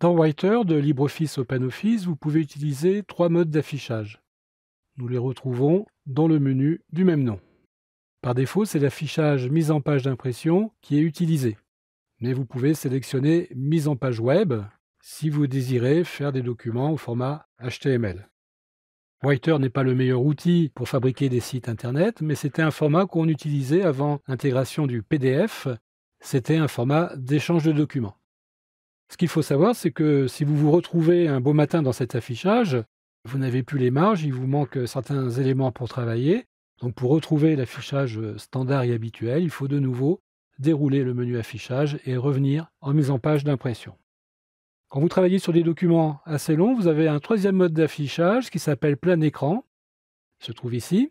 Dans Writer de LibreOffice OpenOffice, vous pouvez utiliser trois modes d'affichage. Nous les retrouvons dans le menu du même nom. Par défaut, c'est l'affichage mise en page d'impression qui est utilisé. Mais vous pouvez sélectionner mise en page web si vous désirez faire des documents au format HTML. Writer n'est pas le meilleur outil pour fabriquer des sites Internet, mais c'était un format qu'on utilisait avant l'intégration du PDF. C'était un format d'échange de documents. Ce qu'il faut savoir, c'est que si vous vous retrouvez un beau matin dans cet affichage, vous n'avez plus les marges, il vous manque euh, certains éléments pour travailler. Donc pour retrouver l'affichage euh, standard et habituel, il faut de nouveau dérouler le menu affichage et revenir en mise en page d'impression. Quand vous travaillez sur des documents assez longs, vous avez un troisième mode d'affichage qui s'appelle plein écran. Il se trouve ici.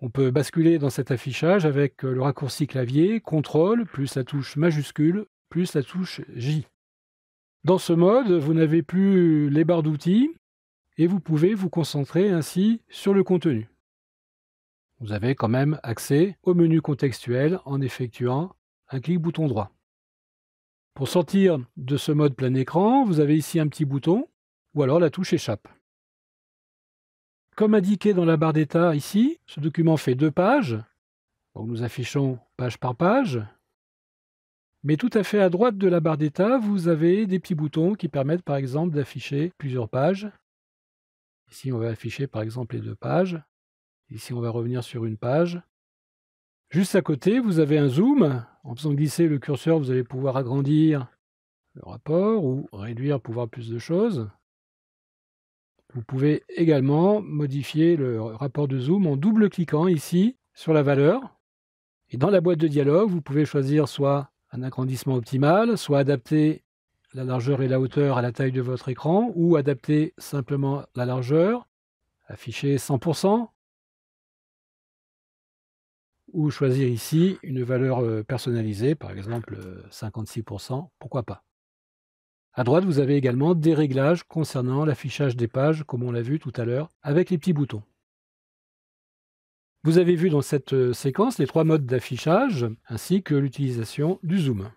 On peut basculer dans cet affichage avec euh, le raccourci clavier, CTRL, plus la touche majuscule, plus la touche J. Dans ce mode, vous n'avez plus les barres d'outils et vous pouvez vous concentrer ainsi sur le contenu. Vous avez quand même accès au menu contextuel en effectuant un clic bouton droit. Pour sortir de ce mode plein écran, vous avez ici un petit bouton ou alors la touche échappe. Comme indiqué dans la barre d'état ici, ce document fait deux pages. nous affichons page par page mais tout à fait à droite de la barre d'état, vous avez des petits boutons qui permettent par exemple d'afficher plusieurs pages. Ici, on va afficher par exemple les deux pages. Ici, on va revenir sur une page. Juste à côté, vous avez un zoom. En faisant glisser le curseur, vous allez pouvoir agrandir le rapport ou réduire pour voir plus de choses. Vous pouvez également modifier le rapport de zoom en double-cliquant ici sur la valeur. Et dans la boîte de dialogue, vous pouvez choisir soit un agrandissement optimal, soit adapter la largeur et la hauteur à la taille de votre écran, ou adapter simplement la largeur, afficher 100%, ou choisir ici une valeur euh, personnalisée, par exemple 56%, euh, pourquoi pas. À droite, vous avez également des réglages concernant l'affichage des pages, comme on l'a vu tout à l'heure, avec les petits boutons. Vous avez vu dans cette euh, séquence les trois modes d'affichage ainsi que l'utilisation du zoom.